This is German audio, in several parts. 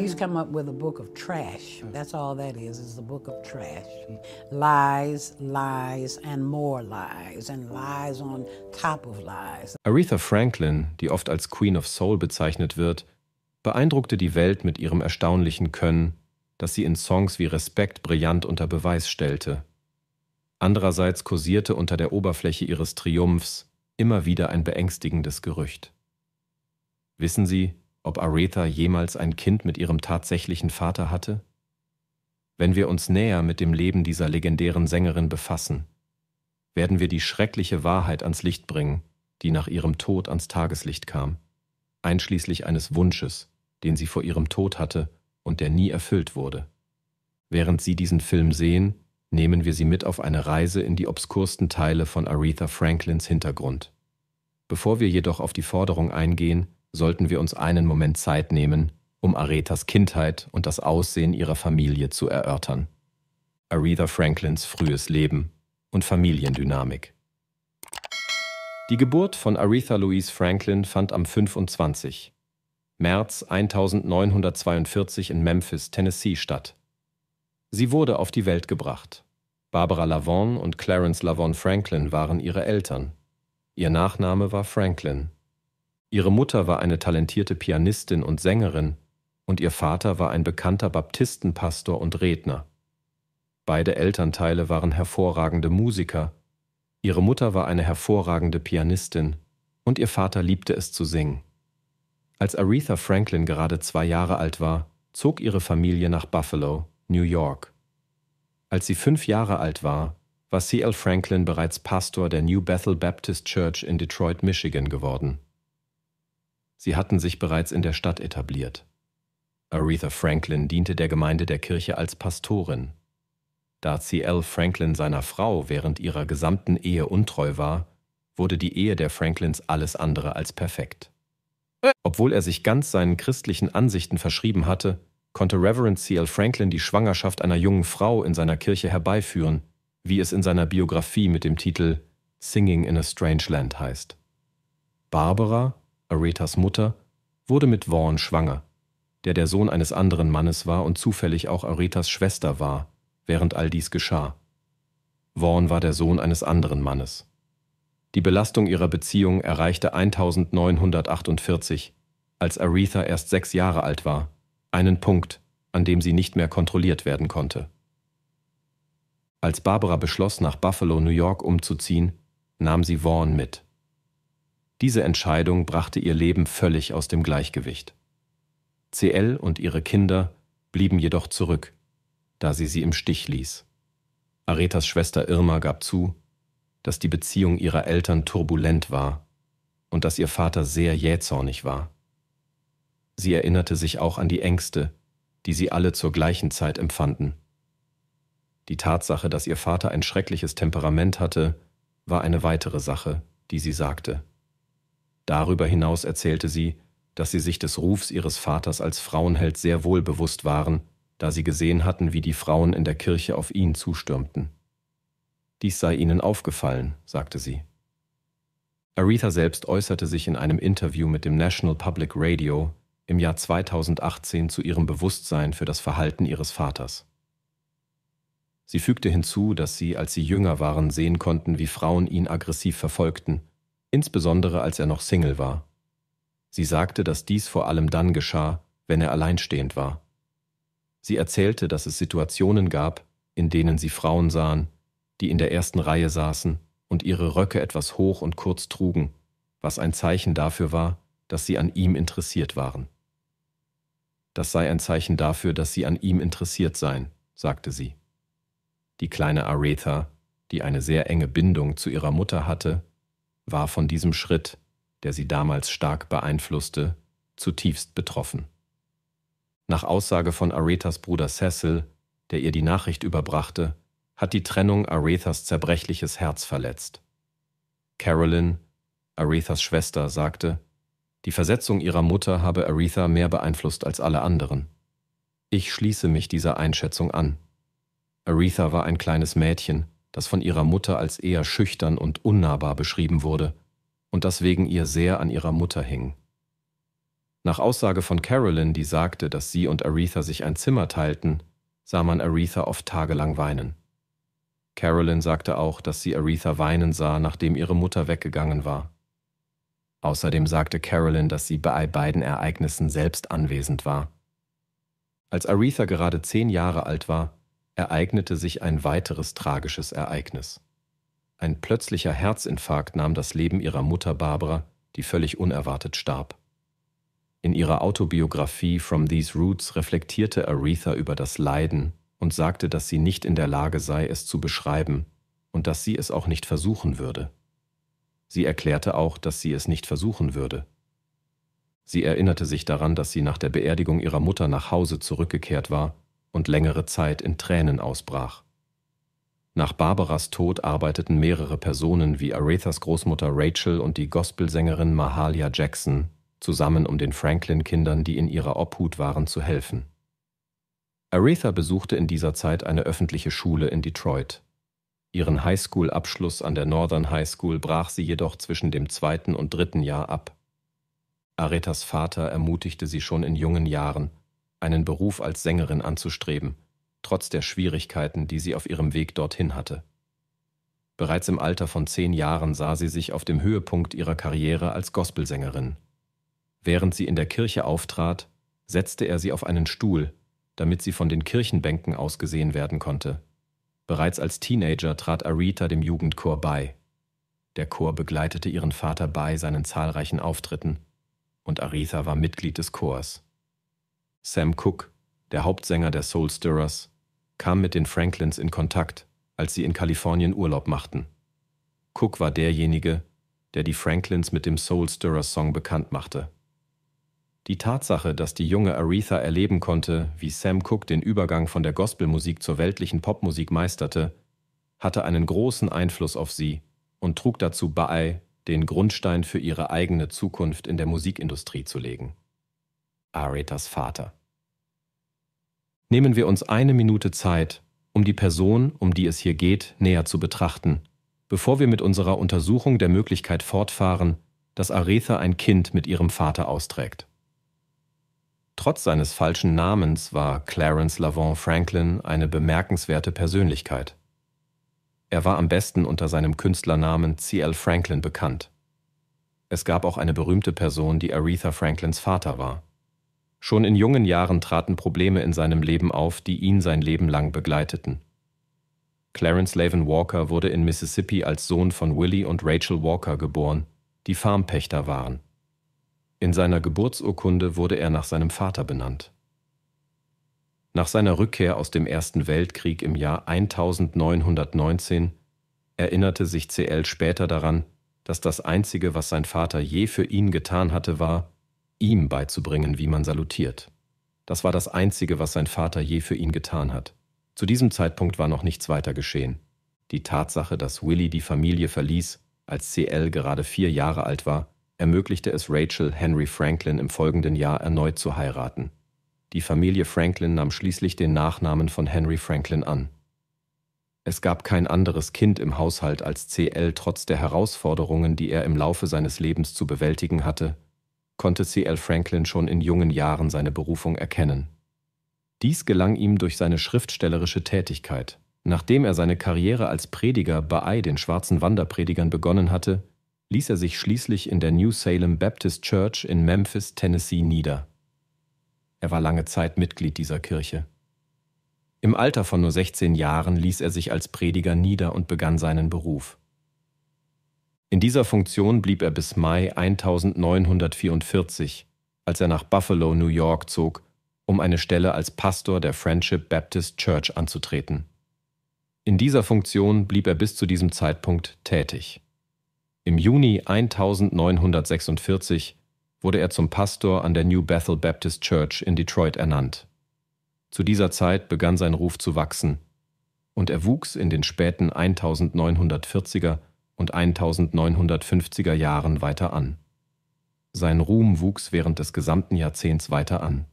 He's come up with a book of trash. That's all that is, is a book of trash. Lies, lies and more lies and lies on top of lies. Aretha Franklin, die oft als Queen of Soul bezeichnet wird, beeindruckte die Welt mit ihrem erstaunlichen Können, das sie in Songs wie Respekt brillant unter Beweis stellte. Andererseits kursierte unter der Oberfläche ihres Triumphs immer wieder ein beängstigendes Gerücht. Wissen Sie, ob Aretha jemals ein Kind mit ihrem tatsächlichen Vater hatte? Wenn wir uns näher mit dem Leben dieser legendären Sängerin befassen, werden wir die schreckliche Wahrheit ans Licht bringen, die nach ihrem Tod ans Tageslicht kam, einschließlich eines Wunsches, den sie vor ihrem Tod hatte und der nie erfüllt wurde. Während Sie diesen Film sehen, nehmen wir Sie mit auf eine Reise in die obskursten Teile von Aretha Franklins Hintergrund. Bevor wir jedoch auf die Forderung eingehen, sollten wir uns einen Moment Zeit nehmen, um Aretas Kindheit und das Aussehen ihrer Familie zu erörtern. Aretha Franklins frühes Leben und Familiendynamik. Die Geburt von Aretha Louise Franklin fand am 25. März 1942 in Memphis, Tennessee statt. Sie wurde auf die Welt gebracht. Barbara Lavon und Clarence Lavon Franklin waren ihre Eltern. Ihr Nachname war Franklin. Ihre Mutter war eine talentierte Pianistin und Sängerin und ihr Vater war ein bekannter Baptistenpastor und Redner. Beide Elternteile waren hervorragende Musiker. Ihre Mutter war eine hervorragende Pianistin und ihr Vater liebte es zu singen. Als Aretha Franklin gerade zwei Jahre alt war, zog ihre Familie nach Buffalo, New York. Als sie fünf Jahre alt war, war C.L. Franklin bereits Pastor der New Bethel Baptist Church in Detroit, Michigan geworden. Sie hatten sich bereits in der Stadt etabliert. Aretha Franklin diente der Gemeinde der Kirche als Pastorin. Da C.L. Franklin seiner Frau während ihrer gesamten Ehe untreu war, wurde die Ehe der Franklins alles andere als perfekt. Obwohl er sich ganz seinen christlichen Ansichten verschrieben hatte, konnte Reverend C.L. Franklin die Schwangerschaft einer jungen Frau in seiner Kirche herbeiführen, wie es in seiner Biografie mit dem Titel Singing in a Strange Land heißt. Barbara, Aretas Mutter, wurde mit Vaughn schwanger, der der Sohn eines anderen Mannes war und zufällig auch Aretas Schwester war, während all dies geschah. Vaughn war der Sohn eines anderen Mannes. Die Belastung ihrer Beziehung erreichte 1948, als Aretha erst sechs Jahre alt war, einen Punkt, an dem sie nicht mehr kontrolliert werden konnte. Als Barbara beschloss, nach Buffalo, New York umzuziehen, nahm sie Vaughn mit. Diese Entscheidung brachte ihr Leben völlig aus dem Gleichgewicht. CL und ihre Kinder blieben jedoch zurück, da sie sie im Stich ließ. Aretas Schwester Irma gab zu, dass die Beziehung ihrer Eltern turbulent war und dass ihr Vater sehr jähzornig war. Sie erinnerte sich auch an die Ängste, die sie alle zur gleichen Zeit empfanden. Die Tatsache, dass ihr Vater ein schreckliches Temperament hatte, war eine weitere Sache, die sie sagte. Darüber hinaus erzählte sie, dass sie sich des Rufs ihres Vaters als Frauenheld sehr wohl bewusst waren, da sie gesehen hatten, wie die Frauen in der Kirche auf ihn zustürmten. Dies sei ihnen aufgefallen, sagte sie. Aretha selbst äußerte sich in einem Interview mit dem National Public Radio im Jahr 2018 zu ihrem Bewusstsein für das Verhalten ihres Vaters. Sie fügte hinzu, dass sie, als sie jünger waren, sehen konnten, wie Frauen ihn aggressiv verfolgten insbesondere als er noch Single war. Sie sagte, dass dies vor allem dann geschah, wenn er alleinstehend war. Sie erzählte, dass es Situationen gab, in denen sie Frauen sahen, die in der ersten Reihe saßen und ihre Röcke etwas hoch und kurz trugen, was ein Zeichen dafür war, dass sie an ihm interessiert waren. Das sei ein Zeichen dafür, dass sie an ihm interessiert seien, sagte sie. Die kleine Aretha, die eine sehr enge Bindung zu ihrer Mutter hatte, war von diesem Schritt, der sie damals stark beeinflusste, zutiefst betroffen. Nach Aussage von Aretas Bruder Cecil, der ihr die Nachricht überbrachte, hat die Trennung Arethas zerbrechliches Herz verletzt. Carolyn, Arethas Schwester, sagte, die Versetzung ihrer Mutter habe Aretha mehr beeinflusst als alle anderen. Ich schließe mich dieser Einschätzung an. Aretha war ein kleines Mädchen, das von ihrer Mutter als eher schüchtern und unnahbar beschrieben wurde und das wegen ihr sehr an ihrer Mutter hing. Nach Aussage von Carolyn, die sagte, dass sie und Aretha sich ein Zimmer teilten, sah man Aretha oft tagelang weinen. Carolyn sagte auch, dass sie Aretha weinen sah, nachdem ihre Mutter weggegangen war. Außerdem sagte Carolyn, dass sie bei beiden Ereignissen selbst anwesend war. Als Aretha gerade zehn Jahre alt war, ereignete sich ein weiteres tragisches Ereignis. Ein plötzlicher Herzinfarkt nahm das Leben ihrer Mutter Barbara, die völlig unerwartet starb. In ihrer Autobiografie From These Roots reflektierte Aretha über das Leiden und sagte, dass sie nicht in der Lage sei, es zu beschreiben und dass sie es auch nicht versuchen würde. Sie erklärte auch, dass sie es nicht versuchen würde. Sie erinnerte sich daran, dass sie nach der Beerdigung ihrer Mutter nach Hause zurückgekehrt war und längere Zeit in Tränen ausbrach. Nach Barbaras Tod arbeiteten mehrere Personen wie Arethas Großmutter Rachel und die Gospelsängerin Mahalia Jackson zusammen, um den Franklin-Kindern, die in ihrer Obhut waren, zu helfen. Aretha besuchte in dieser Zeit eine öffentliche Schule in Detroit. Ihren Highschool-Abschluss an der Northern High School brach sie jedoch zwischen dem zweiten und dritten Jahr ab. Arethas Vater ermutigte sie schon in jungen Jahren, einen Beruf als Sängerin anzustreben, trotz der Schwierigkeiten, die sie auf ihrem Weg dorthin hatte. Bereits im Alter von zehn Jahren sah sie sich auf dem Höhepunkt ihrer Karriere als Gospelsängerin. Während sie in der Kirche auftrat, setzte er sie auf einen Stuhl, damit sie von den Kirchenbänken aus gesehen werden konnte. Bereits als Teenager trat Arita dem Jugendchor bei. Der Chor begleitete ihren Vater bei seinen zahlreichen Auftritten und Aretha war Mitglied des Chors. Sam Cook, der Hauptsänger der Soul Stirrers, kam mit den Franklins in Kontakt, als sie in Kalifornien Urlaub machten. Cook war derjenige, der die Franklins mit dem Soul Stirrers Song bekannt machte. Die Tatsache, dass die junge Aretha erleben konnte, wie Sam Cook den Übergang von der Gospelmusik zur weltlichen Popmusik meisterte, hatte einen großen Einfluss auf sie und trug dazu bei, den Grundstein für ihre eigene Zukunft in der Musikindustrie zu legen. Aretas Vater. Nehmen wir uns eine Minute Zeit, um die Person, um die es hier geht, näher zu betrachten, bevor wir mit unserer Untersuchung der Möglichkeit fortfahren, dass Aretha ein Kind mit ihrem Vater austrägt. Trotz seines falschen Namens war Clarence Lavon Franklin eine bemerkenswerte Persönlichkeit. Er war am besten unter seinem Künstlernamen C.L. Franklin bekannt. Es gab auch eine berühmte Person, die Aretha Franklins Vater war. Schon in jungen Jahren traten Probleme in seinem Leben auf, die ihn sein Leben lang begleiteten. Clarence Laven Walker wurde in Mississippi als Sohn von Willie und Rachel Walker geboren, die Farmpächter waren. In seiner Geburtsurkunde wurde er nach seinem Vater benannt. Nach seiner Rückkehr aus dem Ersten Weltkrieg im Jahr 1919 erinnerte sich CL später daran, dass das Einzige, was sein Vater je für ihn getan hatte, war, ihm beizubringen, wie man salutiert. Das war das Einzige, was sein Vater je für ihn getan hat. Zu diesem Zeitpunkt war noch nichts weiter geschehen. Die Tatsache, dass Willie die Familie verließ, als CL gerade vier Jahre alt war, ermöglichte es Rachel, Henry Franklin im folgenden Jahr erneut zu heiraten. Die Familie Franklin nahm schließlich den Nachnamen von Henry Franklin an. Es gab kein anderes Kind im Haushalt als CL trotz der Herausforderungen, die er im Laufe seines Lebens zu bewältigen hatte, konnte C. L. Franklin schon in jungen Jahren seine Berufung erkennen. Dies gelang ihm durch seine schriftstellerische Tätigkeit. Nachdem er seine Karriere als Prediger bei den schwarzen Wanderpredigern begonnen hatte, ließ er sich schließlich in der New Salem Baptist Church in Memphis, Tennessee nieder. Er war lange Zeit Mitglied dieser Kirche. Im Alter von nur 16 Jahren ließ er sich als Prediger nieder und begann seinen Beruf. In dieser Funktion blieb er bis Mai 1944, als er nach Buffalo, New York zog, um eine Stelle als Pastor der Friendship Baptist Church anzutreten. In dieser Funktion blieb er bis zu diesem Zeitpunkt tätig. Im Juni 1946 wurde er zum Pastor an der New Bethel Baptist Church in Detroit ernannt. Zu dieser Zeit begann sein Ruf zu wachsen und er wuchs in den späten 1940er und 1950er Jahren weiter an. Sein Ruhm wuchs während des gesamten Jahrzehnts weiter an.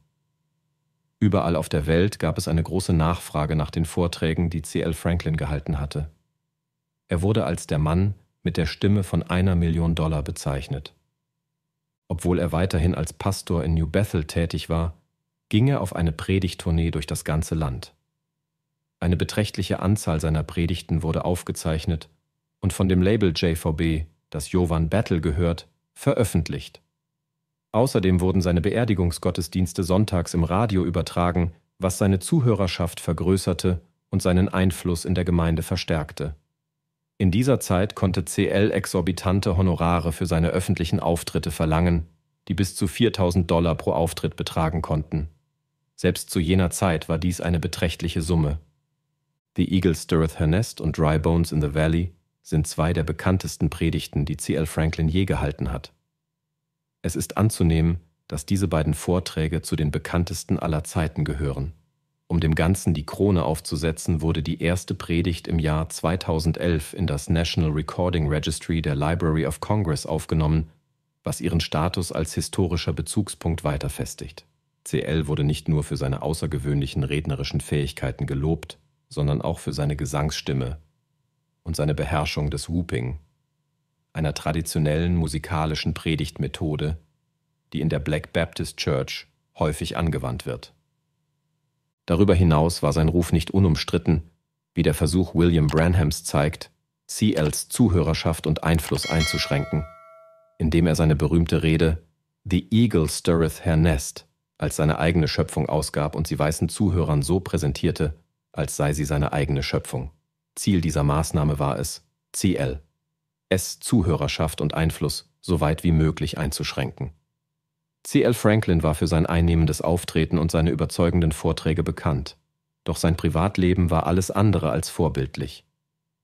Überall auf der Welt gab es eine große Nachfrage nach den Vorträgen, die C.L. Franklin gehalten hatte. Er wurde als der Mann mit der Stimme von einer Million Dollar bezeichnet. Obwohl er weiterhin als Pastor in New Bethel tätig war, ging er auf eine Predigtournee durch das ganze Land. Eine beträchtliche Anzahl seiner Predigten wurde aufgezeichnet und von dem Label JVB, das Jovan Battle gehört, veröffentlicht. Außerdem wurden seine Beerdigungsgottesdienste sonntags im Radio übertragen, was seine Zuhörerschaft vergrößerte und seinen Einfluss in der Gemeinde verstärkte. In dieser Zeit konnte CL exorbitante Honorare für seine öffentlichen Auftritte verlangen, die bis zu 4000 Dollar pro Auftritt betragen konnten. Selbst zu jener Zeit war dies eine beträchtliche Summe. The Eagle stirreth her nest und Dry Bones in the Valley sind zwei der bekanntesten Predigten, die C.L. Franklin je gehalten hat. Es ist anzunehmen, dass diese beiden Vorträge zu den bekanntesten aller Zeiten gehören. Um dem Ganzen die Krone aufzusetzen, wurde die erste Predigt im Jahr 2011 in das National Recording Registry der Library of Congress aufgenommen, was ihren Status als historischer Bezugspunkt weiter festigt. CL wurde nicht nur für seine außergewöhnlichen rednerischen Fähigkeiten gelobt, sondern auch für seine Gesangsstimme, und seine Beherrschung des Whooping, einer traditionellen musikalischen Predigtmethode, die in der Black Baptist Church häufig angewandt wird. Darüber hinaus war sein Ruf nicht unumstritten, wie der Versuch William Branhams zeigt, CLs Zuhörerschaft und Einfluss einzuschränken, indem er seine berühmte Rede The Eagle Stirreth Her Nest als seine eigene Schöpfung ausgab und sie weißen Zuhörern so präsentierte, als sei sie seine eigene Schöpfung. Ziel dieser Maßnahme war es, CL, S-Zuhörerschaft und Einfluss so weit wie möglich einzuschränken. C.L. Franklin war für sein einnehmendes Auftreten und seine überzeugenden Vorträge bekannt, doch sein Privatleben war alles andere als vorbildlich.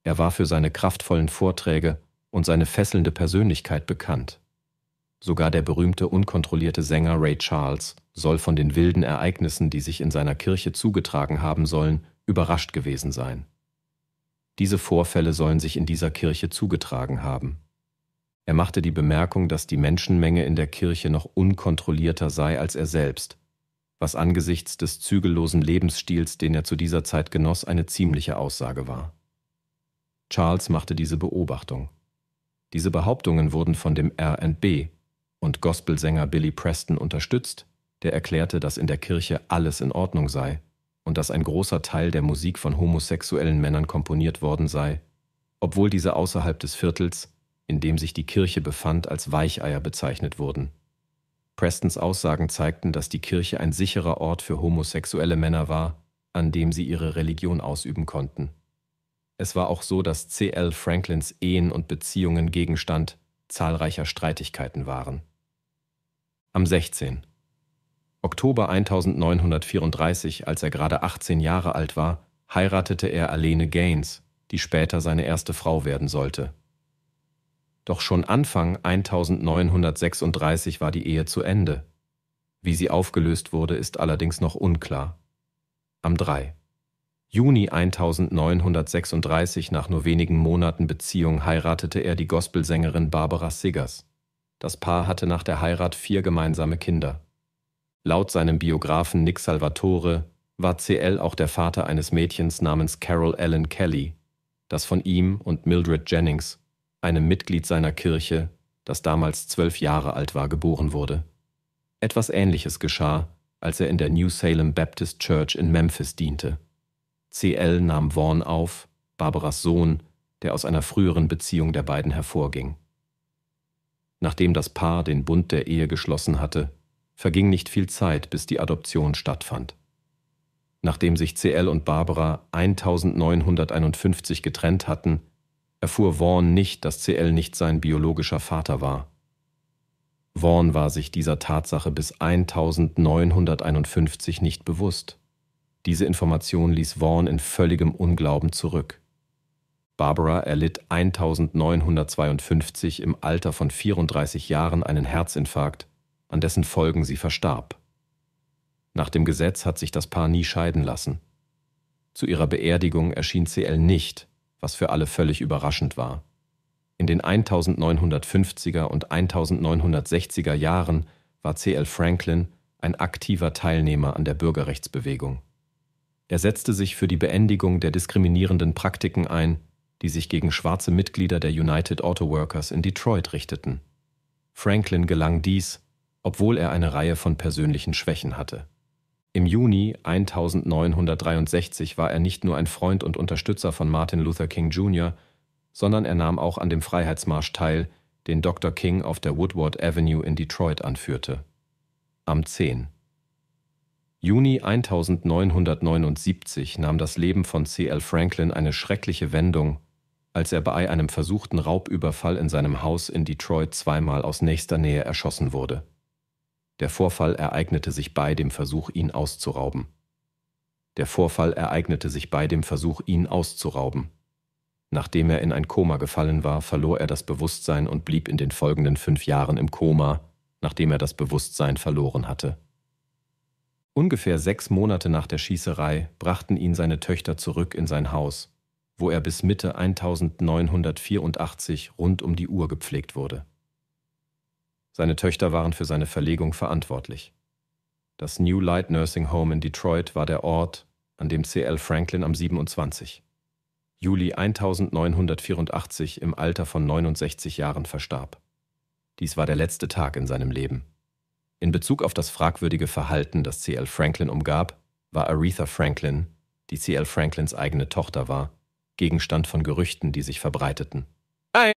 Er war für seine kraftvollen Vorträge und seine fesselnde Persönlichkeit bekannt. Sogar der berühmte unkontrollierte Sänger Ray Charles soll von den wilden Ereignissen, die sich in seiner Kirche zugetragen haben sollen, überrascht gewesen sein. Diese Vorfälle sollen sich in dieser Kirche zugetragen haben. Er machte die Bemerkung, dass die Menschenmenge in der Kirche noch unkontrollierter sei als er selbst, was angesichts des zügellosen Lebensstils, den er zu dieser Zeit genoss, eine ziemliche Aussage war. Charles machte diese Beobachtung. Diese Behauptungen wurden von dem RB und Gospelsänger Billy Preston unterstützt, der erklärte, dass in der Kirche alles in Ordnung sei und dass ein großer Teil der Musik von homosexuellen Männern komponiert worden sei, obwohl diese außerhalb des Viertels, in dem sich die Kirche befand, als Weicheier bezeichnet wurden. Prestons Aussagen zeigten, dass die Kirche ein sicherer Ort für homosexuelle Männer war, an dem sie ihre Religion ausüben konnten. Es war auch so, dass C. L. Franklins Ehen und Beziehungen Gegenstand zahlreicher Streitigkeiten waren. Am 16. Oktober 1934, als er gerade 18 Jahre alt war, heiratete er Alene Gaines, die später seine erste Frau werden sollte. Doch schon Anfang 1936 war die Ehe zu Ende. Wie sie aufgelöst wurde, ist allerdings noch unklar. Am 3. Juni 1936, nach nur wenigen Monaten Beziehung, heiratete er die Gospelsängerin Barbara Siggers. Das Paar hatte nach der Heirat vier gemeinsame Kinder. Laut seinem Biografen Nick Salvatore war CL auch der Vater eines Mädchens namens Carol Ellen Kelly, das von ihm und Mildred Jennings, einem Mitglied seiner Kirche, das damals zwölf Jahre alt war, geboren wurde. Etwas Ähnliches geschah, als er in der New Salem Baptist Church in Memphis diente. CL nahm Vaughn auf, Barbaras Sohn, der aus einer früheren Beziehung der beiden hervorging. Nachdem das Paar den Bund der Ehe geschlossen hatte, verging nicht viel Zeit, bis die Adoption stattfand. Nachdem sich CL und Barbara 1951 getrennt hatten, erfuhr Vaughn nicht, dass CL nicht sein biologischer Vater war. Vaughn war sich dieser Tatsache bis 1951 nicht bewusst. Diese Information ließ Vaughn in völligem Unglauben zurück. Barbara erlitt 1952 im Alter von 34 Jahren einen Herzinfarkt an dessen Folgen sie verstarb. Nach dem Gesetz hat sich das Paar nie scheiden lassen. Zu ihrer Beerdigung erschien CL nicht, was für alle völlig überraschend war. In den 1950er und 1960er Jahren war CL Franklin ein aktiver Teilnehmer an der Bürgerrechtsbewegung. Er setzte sich für die Beendigung der diskriminierenden Praktiken ein, die sich gegen schwarze Mitglieder der United Auto Workers in Detroit richteten. Franklin gelang dies, obwohl er eine Reihe von persönlichen Schwächen hatte. Im Juni 1963 war er nicht nur ein Freund und Unterstützer von Martin Luther King Jr., sondern er nahm auch an dem Freiheitsmarsch teil, den Dr. King auf der Woodward Avenue in Detroit anführte. Am 10. Juni 1979 nahm das Leben von C.L. Franklin eine schreckliche Wendung, als er bei einem versuchten Raubüberfall in seinem Haus in Detroit zweimal aus nächster Nähe erschossen wurde. Der Vorfall ereignete sich bei dem Versuch, ihn auszurauben. Der Vorfall ereignete sich bei dem Versuch, ihn auszurauben. Nachdem er in ein Koma gefallen war, verlor er das Bewusstsein und blieb in den folgenden fünf Jahren im Koma, nachdem er das Bewusstsein verloren hatte. Ungefähr sechs Monate nach der Schießerei brachten ihn seine Töchter zurück in sein Haus, wo er bis Mitte 1984 rund um die Uhr gepflegt wurde. Seine Töchter waren für seine Verlegung verantwortlich. Das New Light Nursing Home in Detroit war der Ort, an dem C.L. Franklin am 27. Juli 1984 im Alter von 69 Jahren verstarb. Dies war der letzte Tag in seinem Leben. In Bezug auf das fragwürdige Verhalten, das C.L. Franklin umgab, war Aretha Franklin, die C.L. Franklins eigene Tochter war, Gegenstand von Gerüchten, die sich verbreiteten.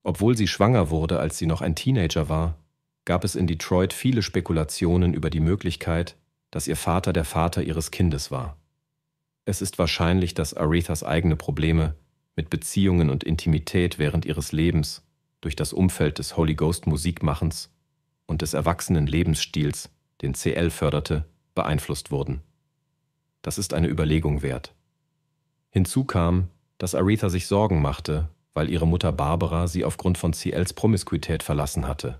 Obwohl sie schwanger wurde, als sie noch ein Teenager war, gab es in Detroit viele Spekulationen über die Möglichkeit, dass ihr Vater der Vater ihres Kindes war. Es ist wahrscheinlich, dass Arethas eigene Probleme mit Beziehungen und Intimität während ihres Lebens durch das Umfeld des Holy Ghost Musikmachens und des erwachsenen Lebensstils, den CL förderte, beeinflusst wurden. Das ist eine Überlegung wert. Hinzu kam, dass Aretha sich Sorgen machte, weil ihre Mutter Barbara sie aufgrund von CLs Promiskuität verlassen hatte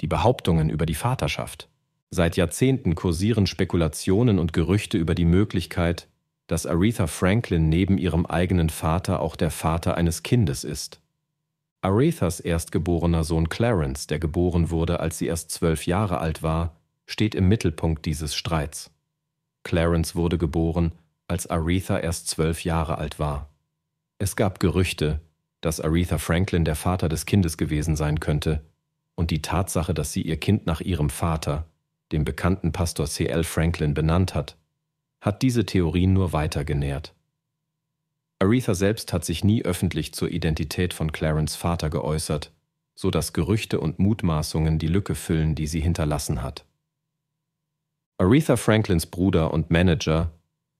die Behauptungen über die Vaterschaft. Seit Jahrzehnten kursieren Spekulationen und Gerüchte über die Möglichkeit, dass Aretha Franklin neben ihrem eigenen Vater auch der Vater eines Kindes ist. Arethas erstgeborener Sohn Clarence, der geboren wurde, als sie erst zwölf Jahre alt war, steht im Mittelpunkt dieses Streits. Clarence wurde geboren, als Aretha erst zwölf Jahre alt war. Es gab Gerüchte, dass Aretha Franklin der Vater des Kindes gewesen sein könnte, und die Tatsache, dass sie ihr Kind nach ihrem Vater, dem bekannten Pastor C. L. Franklin, benannt hat, hat diese Theorien nur weiter genährt. Aretha selbst hat sich nie öffentlich zur Identität von Clarence Vater geäußert, so dass Gerüchte und Mutmaßungen die Lücke füllen, die sie hinterlassen hat. Aretha Franklins Bruder und Manager,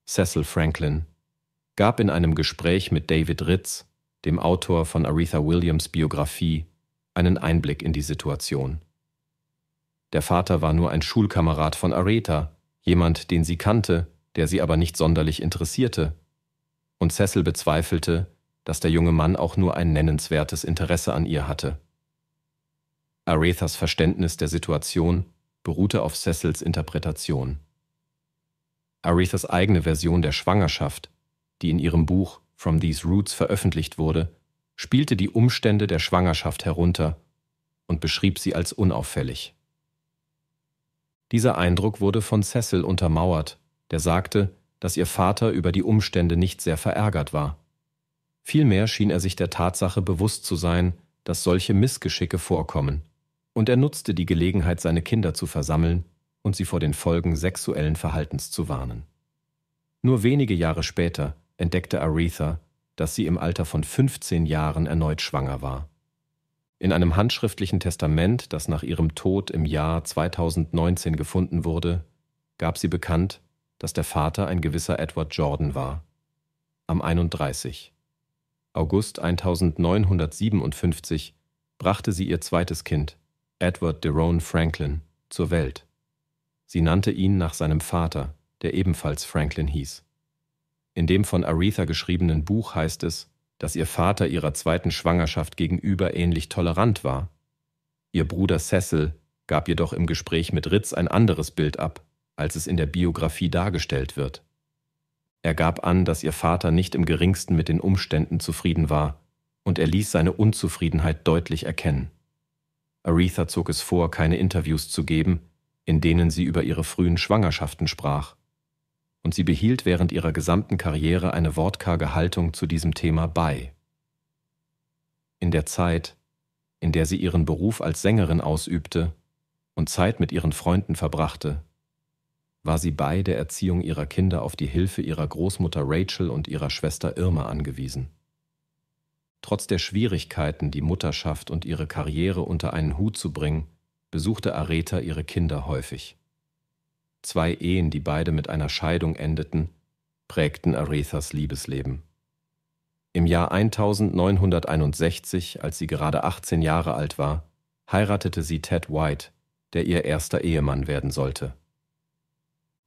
Cecil Franklin, gab in einem Gespräch mit David Ritz, dem Autor von Aretha Williams Biografie einen Einblick in die Situation. Der Vater war nur ein Schulkamerad von Areta, jemand, den sie kannte, der sie aber nicht sonderlich interessierte. Und Cecil bezweifelte, dass der junge Mann auch nur ein nennenswertes Interesse an ihr hatte. Arethas Verständnis der Situation beruhte auf Cecils Interpretation. Arethas eigene Version der Schwangerschaft, die in ihrem Buch From These Roots veröffentlicht wurde, spielte die Umstände der Schwangerschaft herunter und beschrieb sie als unauffällig. Dieser Eindruck wurde von Cecil untermauert, der sagte, dass ihr Vater über die Umstände nicht sehr verärgert war. Vielmehr schien er sich der Tatsache bewusst zu sein, dass solche Missgeschicke vorkommen, und er nutzte die Gelegenheit, seine Kinder zu versammeln und sie vor den Folgen sexuellen Verhaltens zu warnen. Nur wenige Jahre später entdeckte Aretha, dass sie im Alter von 15 Jahren erneut schwanger war. In einem handschriftlichen Testament, das nach ihrem Tod im Jahr 2019 gefunden wurde, gab sie bekannt, dass der Vater ein gewisser Edward Jordan war. Am 31. August 1957 brachte sie ihr zweites Kind, Edward Derone Franklin, zur Welt. Sie nannte ihn nach seinem Vater, der ebenfalls Franklin hieß. In dem von Aretha geschriebenen Buch heißt es, dass ihr Vater ihrer zweiten Schwangerschaft gegenüber ähnlich tolerant war. Ihr Bruder Cecil gab jedoch im Gespräch mit Ritz ein anderes Bild ab, als es in der Biografie dargestellt wird. Er gab an, dass ihr Vater nicht im geringsten mit den Umständen zufrieden war, und er ließ seine Unzufriedenheit deutlich erkennen. Aretha zog es vor, keine Interviews zu geben, in denen sie über ihre frühen Schwangerschaften sprach und sie behielt während ihrer gesamten Karriere eine wortkarge Haltung zu diesem Thema bei. In der Zeit, in der sie ihren Beruf als Sängerin ausübte und Zeit mit ihren Freunden verbrachte, war sie bei der Erziehung ihrer Kinder auf die Hilfe ihrer Großmutter Rachel und ihrer Schwester Irma angewiesen. Trotz der Schwierigkeiten, die Mutterschaft und ihre Karriere unter einen Hut zu bringen, besuchte Areta ihre Kinder häufig. Zwei Ehen, die beide mit einer Scheidung endeten, prägten Arethas Liebesleben. Im Jahr 1961, als sie gerade 18 Jahre alt war, heiratete sie Ted White, der ihr erster Ehemann werden sollte.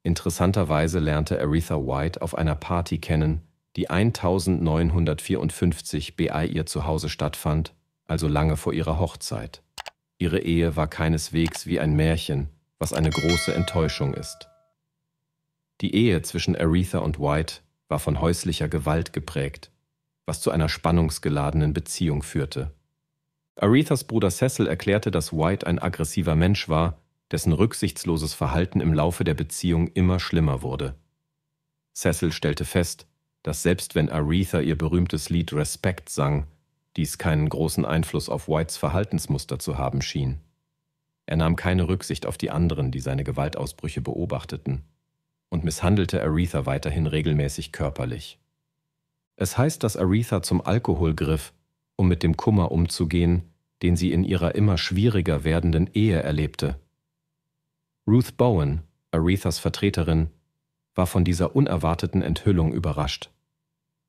Interessanterweise lernte Aretha White auf einer Party kennen, die 1954 bei ihr zu Hause stattfand, also lange vor ihrer Hochzeit. Ihre Ehe war keineswegs wie ein Märchen, was eine große Enttäuschung ist. Die Ehe zwischen Aretha und White war von häuslicher Gewalt geprägt, was zu einer spannungsgeladenen Beziehung führte. Arethas Bruder Cecil erklärte, dass White ein aggressiver Mensch war, dessen rücksichtsloses Verhalten im Laufe der Beziehung immer schlimmer wurde. Cecil stellte fest, dass selbst wenn Aretha ihr berühmtes Lied Respect sang, dies keinen großen Einfluss auf Whites Verhaltensmuster zu haben schien. Er nahm keine Rücksicht auf die anderen, die seine Gewaltausbrüche beobachteten, und misshandelte Aretha weiterhin regelmäßig körperlich. Es heißt, dass Aretha zum Alkohol griff, um mit dem Kummer umzugehen, den sie in ihrer immer schwieriger werdenden Ehe erlebte. Ruth Bowen, Arethas Vertreterin, war von dieser unerwarteten Enthüllung überrascht.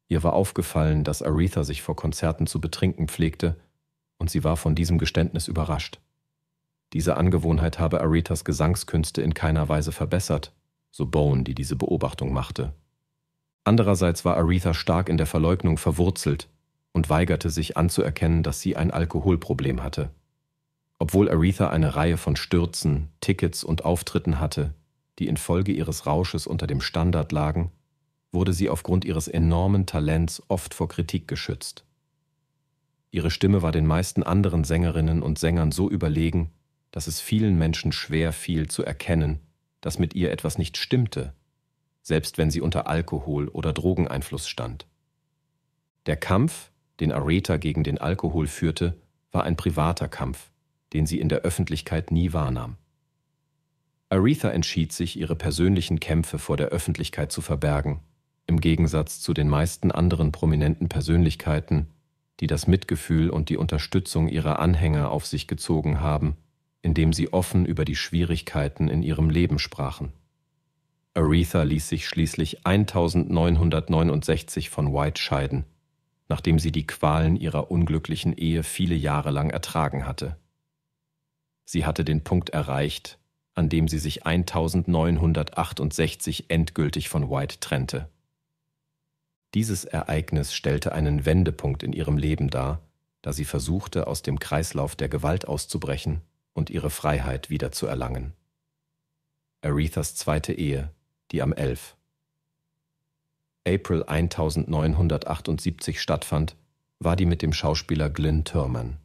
Ihr war aufgefallen, dass Aretha sich vor Konzerten zu betrinken pflegte, und sie war von diesem Geständnis überrascht. Diese Angewohnheit habe Aretas Gesangskünste in keiner Weise verbessert, so Bone, die diese Beobachtung machte. Andererseits war Aretha stark in der Verleugnung verwurzelt und weigerte sich anzuerkennen, dass sie ein Alkoholproblem hatte. Obwohl Aretha eine Reihe von Stürzen, Tickets und Auftritten hatte, die infolge ihres Rausches unter dem Standard lagen, wurde sie aufgrund ihres enormen Talents oft vor Kritik geschützt. Ihre Stimme war den meisten anderen Sängerinnen und Sängern so überlegen, dass es vielen Menschen schwer fiel zu erkennen, dass mit ihr etwas nicht stimmte, selbst wenn sie unter Alkohol- oder Drogeneinfluss stand. Der Kampf, den Areta gegen den Alkohol führte, war ein privater Kampf, den sie in der Öffentlichkeit nie wahrnahm. Aretha entschied sich, ihre persönlichen Kämpfe vor der Öffentlichkeit zu verbergen, im Gegensatz zu den meisten anderen prominenten Persönlichkeiten, die das Mitgefühl und die Unterstützung ihrer Anhänger auf sich gezogen haben in dem sie offen über die Schwierigkeiten in ihrem Leben sprachen. Aretha ließ sich schließlich 1969 von White scheiden, nachdem sie die Qualen ihrer unglücklichen Ehe viele Jahre lang ertragen hatte. Sie hatte den Punkt erreicht, an dem sie sich 1968 endgültig von White trennte. Dieses Ereignis stellte einen Wendepunkt in ihrem Leben dar, da sie versuchte, aus dem Kreislauf der Gewalt auszubrechen und ihre Freiheit wiederzuerlangen. Arethas zweite Ehe, die am 11. April 1978 stattfand, war die mit dem Schauspieler Glyn Thurman.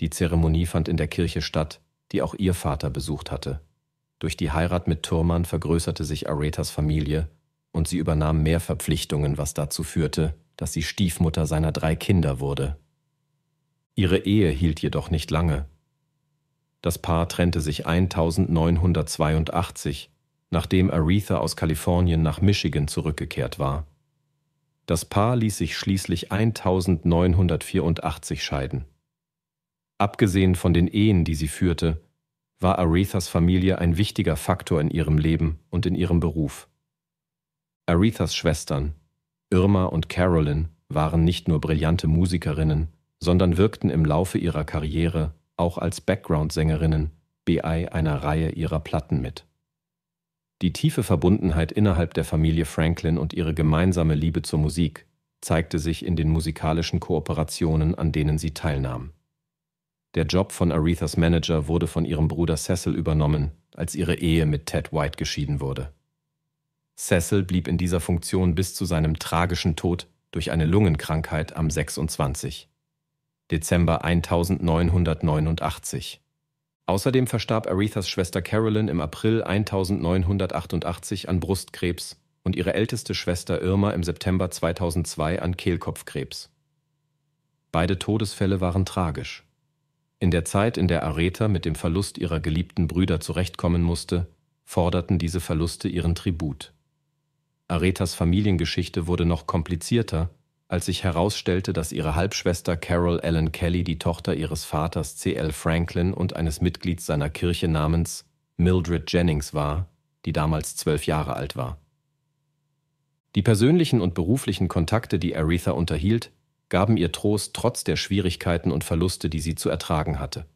Die Zeremonie fand in der Kirche statt, die auch ihr Vater besucht hatte. Durch die Heirat mit Thurman vergrößerte sich Arethas Familie und sie übernahm mehr Verpflichtungen, was dazu führte, dass sie Stiefmutter seiner drei Kinder wurde. Ihre Ehe hielt jedoch nicht lange, das Paar trennte sich 1982, nachdem Aretha aus Kalifornien nach Michigan zurückgekehrt war. Das Paar ließ sich schließlich 1984 scheiden. Abgesehen von den Ehen, die sie führte, war Arethas Familie ein wichtiger Faktor in ihrem Leben und in ihrem Beruf. Arethas Schwestern, Irma und Carolyn, waren nicht nur brillante Musikerinnen, sondern wirkten im Laufe ihrer Karriere auch als Background-Sängerinnen BI einer Reihe ihrer Platten mit. Die tiefe Verbundenheit innerhalb der Familie Franklin und ihre gemeinsame Liebe zur Musik zeigte sich in den musikalischen Kooperationen, an denen sie teilnahm. Der Job von Arethas Manager wurde von ihrem Bruder Cecil übernommen, als ihre Ehe mit Ted White geschieden wurde. Cecil blieb in dieser Funktion bis zu seinem tragischen Tod durch eine Lungenkrankheit am 26. Dezember 1989. Außerdem verstarb Arethas Schwester Carolyn im April 1988 an Brustkrebs und ihre älteste Schwester Irma im September 2002 an Kehlkopfkrebs. Beide Todesfälle waren tragisch. In der Zeit, in der Aretha mit dem Verlust ihrer geliebten Brüder zurechtkommen musste, forderten diese Verluste ihren Tribut. Arethas Familiengeschichte wurde noch komplizierter, als sich herausstellte, dass ihre Halbschwester Carol Ellen Kelly die Tochter ihres Vaters C.L. Franklin und eines Mitglieds seiner Kirche namens Mildred Jennings war, die damals zwölf Jahre alt war. Die persönlichen und beruflichen Kontakte, die Aretha unterhielt, gaben ihr Trost trotz der Schwierigkeiten und Verluste, die sie zu ertragen hatte.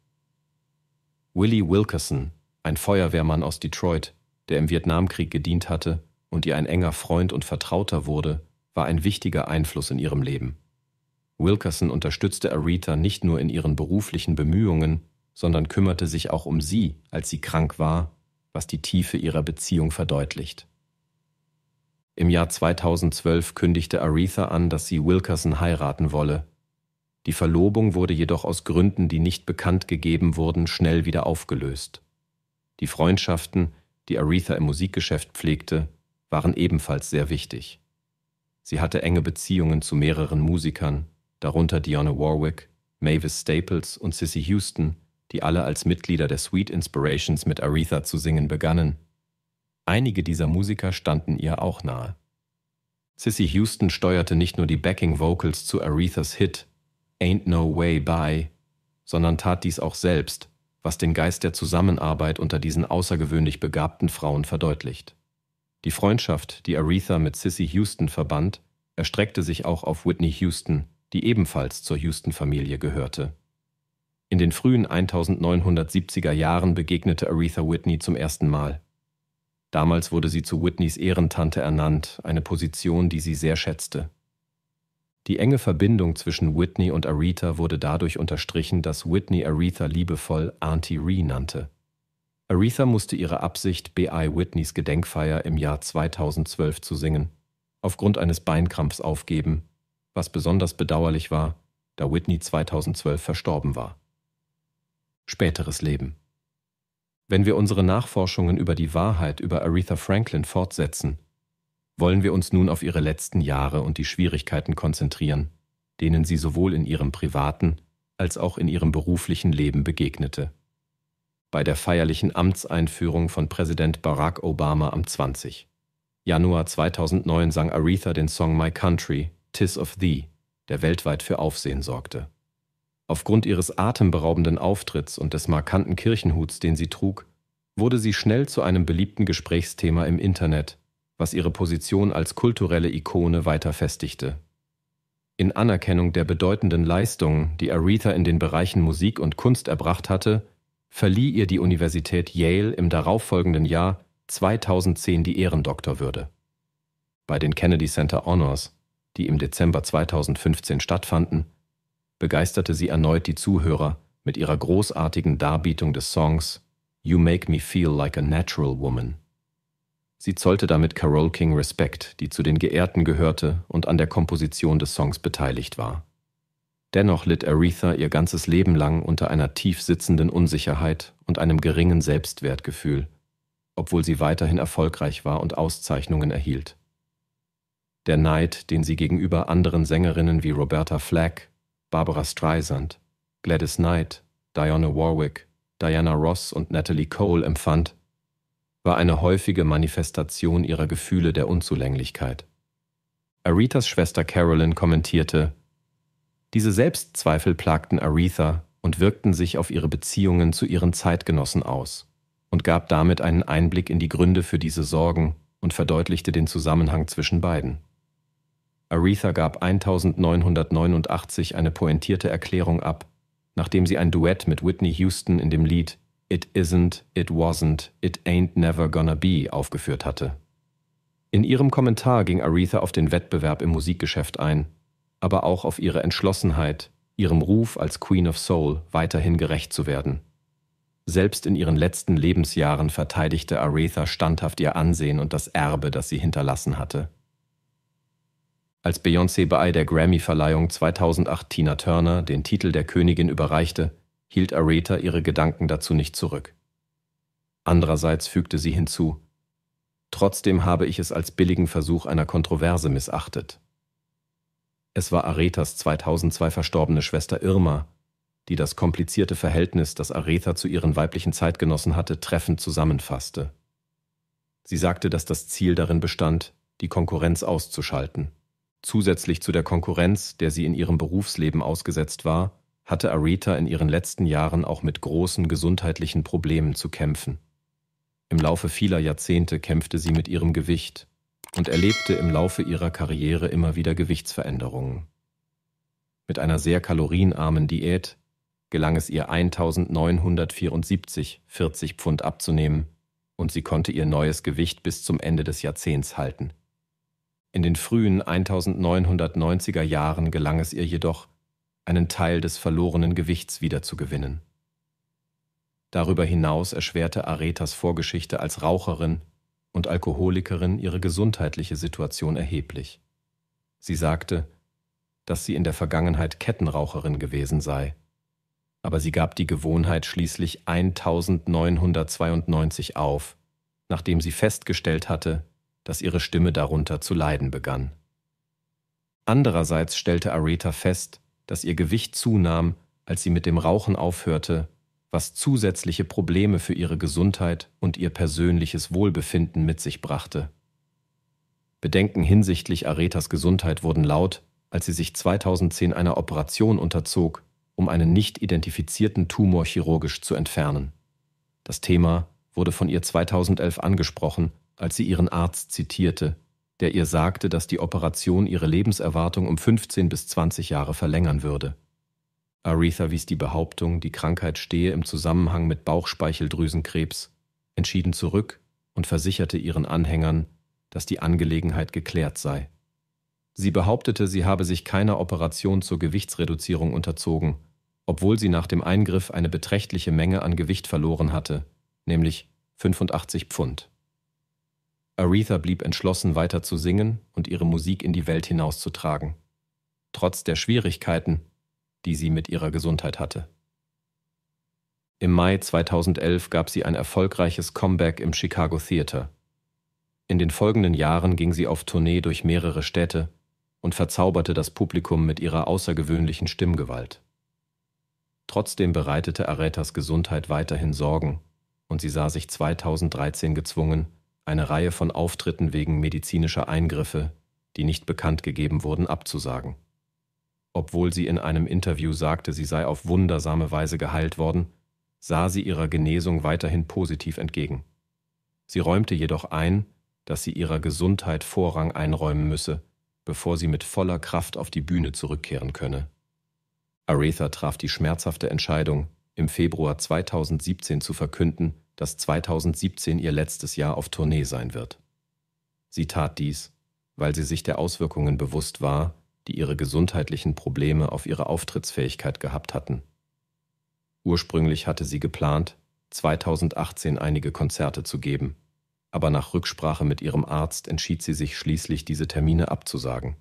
Willie Wilkerson, ein Feuerwehrmann aus Detroit, der im Vietnamkrieg gedient hatte und ihr ein enger Freund und Vertrauter wurde, war ein wichtiger Einfluss in ihrem Leben. Wilkerson unterstützte Aretha nicht nur in ihren beruflichen Bemühungen, sondern kümmerte sich auch um sie, als sie krank war, was die Tiefe ihrer Beziehung verdeutlicht. Im Jahr 2012 kündigte Aretha an, dass sie Wilkerson heiraten wolle. Die Verlobung wurde jedoch aus Gründen, die nicht bekannt gegeben wurden, schnell wieder aufgelöst. Die Freundschaften, die Aretha im Musikgeschäft pflegte, waren ebenfalls sehr wichtig. Sie hatte enge Beziehungen zu mehreren Musikern, darunter Dionne Warwick, Mavis Staples und Sissy Houston, die alle als Mitglieder der Sweet Inspirations mit Aretha zu singen begannen. Einige dieser Musiker standen ihr auch nahe. Sissy Houston steuerte nicht nur die Backing Vocals zu Arethas Hit Ain't No Way By, sondern tat dies auch selbst, was den Geist der Zusammenarbeit unter diesen außergewöhnlich begabten Frauen verdeutlicht. Die Freundschaft, die Aretha mit Sissy Houston verband, erstreckte sich auch auf Whitney Houston, die ebenfalls zur Houston-Familie gehörte. In den frühen 1970er Jahren begegnete Aretha Whitney zum ersten Mal. Damals wurde sie zu Whitneys Ehrentante ernannt, eine Position, die sie sehr schätzte. Die enge Verbindung zwischen Whitney und Aretha wurde dadurch unterstrichen, dass Whitney Aretha liebevoll Auntie Ree nannte. Aretha musste ihre Absicht, B.I. Whitneys Gedenkfeier im Jahr 2012 zu singen, aufgrund eines Beinkrampfs aufgeben, was besonders bedauerlich war, da Whitney 2012 verstorben war. Späteres Leben Wenn wir unsere Nachforschungen über die Wahrheit über Aretha Franklin fortsetzen, wollen wir uns nun auf ihre letzten Jahre und die Schwierigkeiten konzentrieren, denen sie sowohl in ihrem privaten als auch in ihrem beruflichen Leben begegnete bei der feierlichen Amtseinführung von Präsident Barack Obama am 20. Januar 2009 sang Aretha den Song My Country, Tis of Thee, der weltweit für Aufsehen sorgte. Aufgrund ihres atemberaubenden Auftritts und des markanten Kirchenhuts, den sie trug, wurde sie schnell zu einem beliebten Gesprächsthema im Internet, was ihre Position als kulturelle Ikone weiter festigte. In Anerkennung der bedeutenden Leistungen, die Aretha in den Bereichen Musik und Kunst erbracht hatte, verlieh ihr die Universität Yale im darauffolgenden Jahr 2010 die Ehrendoktorwürde. Bei den Kennedy Center Honors, die im Dezember 2015 stattfanden, begeisterte sie erneut die Zuhörer mit ihrer großartigen Darbietung des Songs You Make Me Feel Like a Natural Woman. Sie zollte damit Carole King Respekt, die zu den Geehrten gehörte und an der Komposition des Songs beteiligt war. Dennoch litt Aretha ihr ganzes Leben lang unter einer tief sitzenden Unsicherheit und einem geringen Selbstwertgefühl, obwohl sie weiterhin erfolgreich war und Auszeichnungen erhielt. Der Neid, den sie gegenüber anderen Sängerinnen wie Roberta Flack, Barbara Streisand, Gladys Knight, Dionne Warwick, Diana Ross und Natalie Cole empfand, war eine häufige Manifestation ihrer Gefühle der Unzulänglichkeit. Aretas Schwester Carolyn kommentierte, diese Selbstzweifel plagten Aretha und wirkten sich auf ihre Beziehungen zu ihren Zeitgenossen aus und gab damit einen Einblick in die Gründe für diese Sorgen und verdeutlichte den Zusammenhang zwischen beiden. Aretha gab 1989 eine pointierte Erklärung ab, nachdem sie ein Duett mit Whitney Houston in dem Lied It Isn't, It Wasn't, It Ain't Never Gonna Be aufgeführt hatte. In ihrem Kommentar ging Aretha auf den Wettbewerb im Musikgeschäft ein aber auch auf ihre Entschlossenheit, ihrem Ruf als Queen of Soul weiterhin gerecht zu werden. Selbst in ihren letzten Lebensjahren verteidigte Aretha standhaft ihr Ansehen und das Erbe, das sie hinterlassen hatte. Als Beyoncé bei der Grammy-Verleihung 2008 Tina Turner den Titel der Königin überreichte, hielt Aretha ihre Gedanken dazu nicht zurück. Andererseits fügte sie hinzu, Trotzdem habe ich es als billigen Versuch einer Kontroverse missachtet. Es war Aretas 2002 verstorbene Schwester Irma, die das komplizierte Verhältnis, das Aretha zu ihren weiblichen Zeitgenossen hatte, treffend zusammenfasste. Sie sagte, dass das Ziel darin bestand, die Konkurrenz auszuschalten. Zusätzlich zu der Konkurrenz, der sie in ihrem Berufsleben ausgesetzt war, hatte Aretha in ihren letzten Jahren auch mit großen gesundheitlichen Problemen zu kämpfen. Im Laufe vieler Jahrzehnte kämpfte sie mit ihrem Gewicht, und erlebte im Laufe ihrer Karriere immer wieder Gewichtsveränderungen. Mit einer sehr kalorienarmen Diät gelang es ihr 1974 40 Pfund abzunehmen und sie konnte ihr neues Gewicht bis zum Ende des Jahrzehnts halten. In den frühen 1990er Jahren gelang es ihr jedoch, einen Teil des verlorenen Gewichts wiederzugewinnen. Darüber hinaus erschwerte Aretas Vorgeschichte als Raucherin und Alkoholikerin ihre gesundheitliche Situation erheblich. Sie sagte, dass sie in der Vergangenheit Kettenraucherin gewesen sei, aber sie gab die Gewohnheit schließlich 1992 auf, nachdem sie festgestellt hatte, dass ihre Stimme darunter zu leiden begann. Andererseits stellte Aretha fest, dass ihr Gewicht zunahm, als sie mit dem Rauchen aufhörte was zusätzliche Probleme für ihre Gesundheit und ihr persönliches Wohlbefinden mit sich brachte. Bedenken hinsichtlich Aretas Gesundheit wurden laut, als sie sich 2010 einer Operation unterzog, um einen nicht identifizierten Tumor chirurgisch zu entfernen. Das Thema wurde von ihr 2011 angesprochen, als sie ihren Arzt zitierte, der ihr sagte, dass die Operation ihre Lebenserwartung um 15 bis 20 Jahre verlängern würde. Aretha wies die Behauptung, die Krankheit stehe im Zusammenhang mit Bauchspeicheldrüsenkrebs, entschieden zurück und versicherte ihren Anhängern, dass die Angelegenheit geklärt sei. Sie behauptete, sie habe sich keiner Operation zur Gewichtsreduzierung unterzogen, obwohl sie nach dem Eingriff eine beträchtliche Menge an Gewicht verloren hatte, nämlich 85 Pfund. Aretha blieb entschlossen, weiter zu singen und ihre Musik in die Welt hinauszutragen. Trotz der Schwierigkeiten die sie mit ihrer Gesundheit hatte. Im Mai 2011 gab sie ein erfolgreiches Comeback im Chicago Theater. In den folgenden Jahren ging sie auf Tournee durch mehrere Städte und verzauberte das Publikum mit ihrer außergewöhnlichen Stimmgewalt. Trotzdem bereitete Aretas Gesundheit weiterhin Sorgen und sie sah sich 2013 gezwungen, eine Reihe von Auftritten wegen medizinischer Eingriffe, die nicht bekannt gegeben wurden, abzusagen obwohl sie in einem Interview sagte, sie sei auf wundersame Weise geheilt worden, sah sie ihrer Genesung weiterhin positiv entgegen. Sie räumte jedoch ein, dass sie ihrer Gesundheit Vorrang einräumen müsse, bevor sie mit voller Kraft auf die Bühne zurückkehren könne. Aretha traf die schmerzhafte Entscheidung, im Februar 2017 zu verkünden, dass 2017 ihr letztes Jahr auf Tournee sein wird. Sie tat dies, weil sie sich der Auswirkungen bewusst war, die ihre gesundheitlichen Probleme auf ihre Auftrittsfähigkeit gehabt hatten. Ursprünglich hatte sie geplant, 2018 einige Konzerte zu geben, aber nach Rücksprache mit ihrem Arzt entschied sie sich schließlich, diese Termine abzusagen.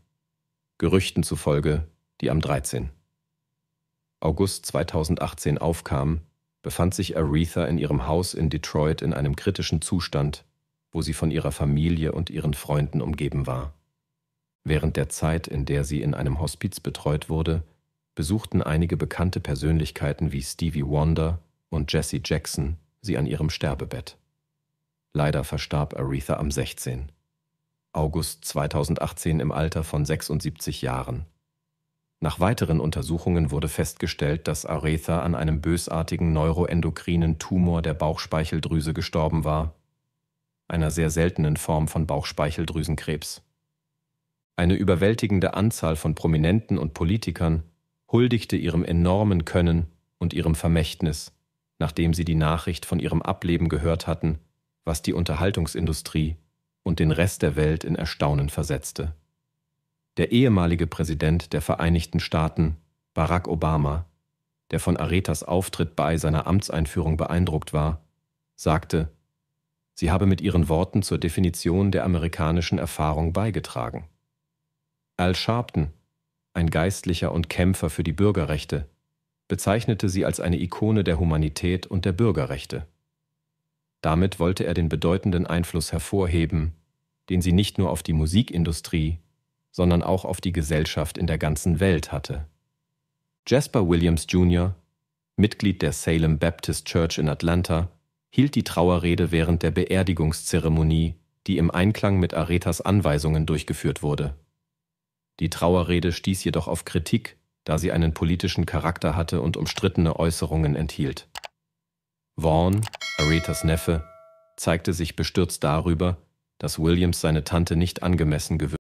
Gerüchten zufolge die am 13. August 2018 aufkam, befand sich Aretha in ihrem Haus in Detroit in einem kritischen Zustand, wo sie von ihrer Familie und ihren Freunden umgeben war. Während der Zeit, in der sie in einem Hospiz betreut wurde, besuchten einige bekannte Persönlichkeiten wie Stevie Wonder und Jesse Jackson sie an ihrem Sterbebett. Leider verstarb Aretha am 16. August 2018 im Alter von 76 Jahren. Nach weiteren Untersuchungen wurde festgestellt, dass Aretha an einem bösartigen neuroendokrinen Tumor der Bauchspeicheldrüse gestorben war, einer sehr seltenen Form von Bauchspeicheldrüsenkrebs. Eine überwältigende Anzahl von Prominenten und Politikern huldigte ihrem enormen Können und ihrem Vermächtnis, nachdem sie die Nachricht von ihrem Ableben gehört hatten, was die Unterhaltungsindustrie und den Rest der Welt in Erstaunen versetzte. Der ehemalige Präsident der Vereinigten Staaten, Barack Obama, der von Aretas Auftritt bei seiner Amtseinführung beeindruckt war, sagte, sie habe mit ihren Worten zur Definition der amerikanischen Erfahrung beigetragen. Al-Sharpton, ein Geistlicher und Kämpfer für die Bürgerrechte, bezeichnete sie als eine Ikone der Humanität und der Bürgerrechte. Damit wollte er den bedeutenden Einfluss hervorheben, den sie nicht nur auf die Musikindustrie, sondern auch auf die Gesellschaft in der ganzen Welt hatte. Jasper Williams Jr., Mitglied der Salem Baptist Church in Atlanta, hielt die Trauerrede während der Beerdigungszeremonie, die im Einklang mit Aretas Anweisungen durchgeführt wurde. Die Trauerrede stieß jedoch auf Kritik, da sie einen politischen Charakter hatte und umstrittene Äußerungen enthielt. Vaughan, Aretas Neffe, zeigte sich bestürzt darüber, dass Williams seine Tante nicht angemessen gewöhnt.